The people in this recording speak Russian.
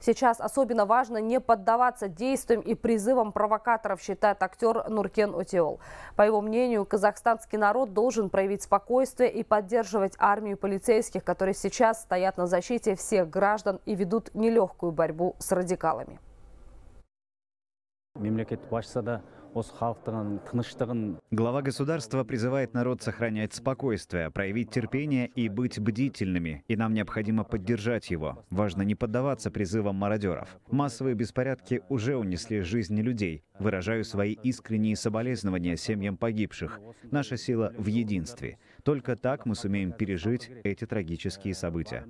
Сейчас особенно важно не поддаваться действиям и призывам провокаторов, считает актер Нуркен Отеол. По его мнению, казахстанский народ должен проявить спокойствие и поддерживать армию полицейских, которые сейчас стоят на защите всех граждан и ведут нелегкую борьбу с радикалами. мемлекет басшысы да Глава государства призывает народ сохранять спокойствие, проявить терпение и быть бдительными, и нам необходимо поддержать его. Важно не поддаваться призывам мародеров. Массовые беспорядки уже унесли жизни людей. Выражаю свои искренние соболезнования семьям погибших. Наша сила в единстве. Только так мы сумеем пережить эти трагические события.